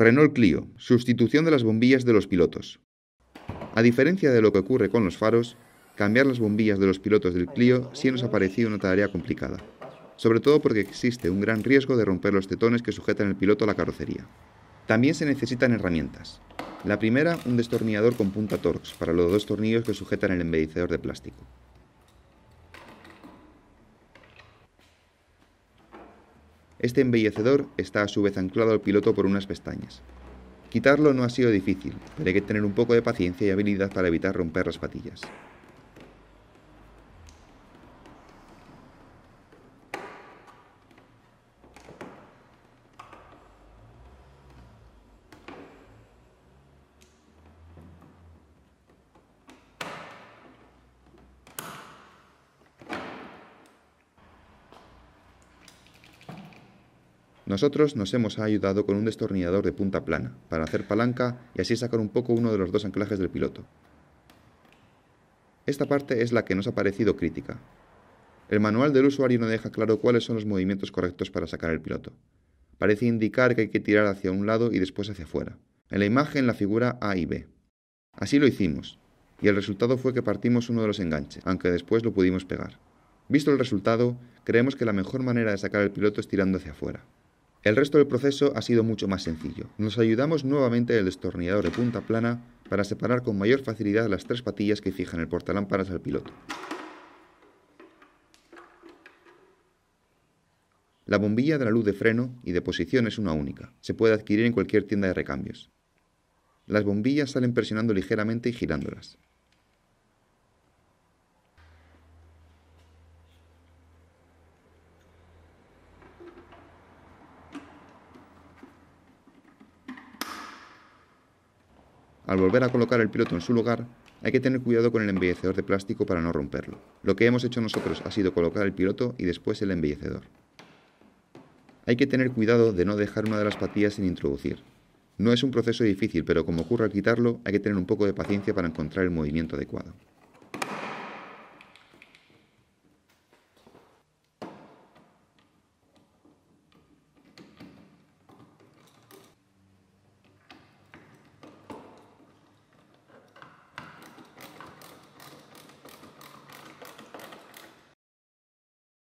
Renault Clio, sustitución de las bombillas de los pilotos. A diferencia de lo que ocurre con los faros, cambiar las bombillas de los pilotos del Clio sí nos ha parecido una tarea complicada, sobre todo porque existe un gran riesgo de romper los tetones que sujetan el piloto a la carrocería. También se necesitan herramientas. La primera, un destornillador con punta Torx para los dos tornillos que sujetan el embellecedor de plástico. Este embellecedor está a su vez anclado al piloto por unas pestañas. Quitarlo no ha sido difícil, pero hay que tener un poco de paciencia y habilidad para evitar romper las patillas. Nosotros nos hemos ayudado con un destornillador de punta plana para hacer palanca y así sacar un poco uno de los dos anclajes del piloto. Esta parte es la que nos ha parecido crítica. El manual del usuario no deja claro cuáles son los movimientos correctos para sacar el piloto. Parece indicar que hay que tirar hacia un lado y después hacia afuera. En la imagen la figura A y B. Así lo hicimos, y el resultado fue que partimos uno de los enganches, aunque después lo pudimos pegar. Visto el resultado, creemos que la mejor manera de sacar el piloto es tirando hacia afuera. El resto del proceso ha sido mucho más sencillo. Nos ayudamos nuevamente del destornillador de punta plana para separar con mayor facilidad las tres patillas que fijan el portalámparas al piloto. La bombilla de la luz de freno y de posición es una única. Se puede adquirir en cualquier tienda de recambios. Las bombillas salen presionando ligeramente y girándolas. Al volver a colocar el piloto en su lugar, hay que tener cuidado con el embellecedor de plástico para no romperlo. Lo que hemos hecho nosotros ha sido colocar el piloto y después el embellecedor. Hay que tener cuidado de no dejar una de las patillas sin introducir. No es un proceso difícil, pero como ocurre al quitarlo, hay que tener un poco de paciencia para encontrar el movimiento adecuado.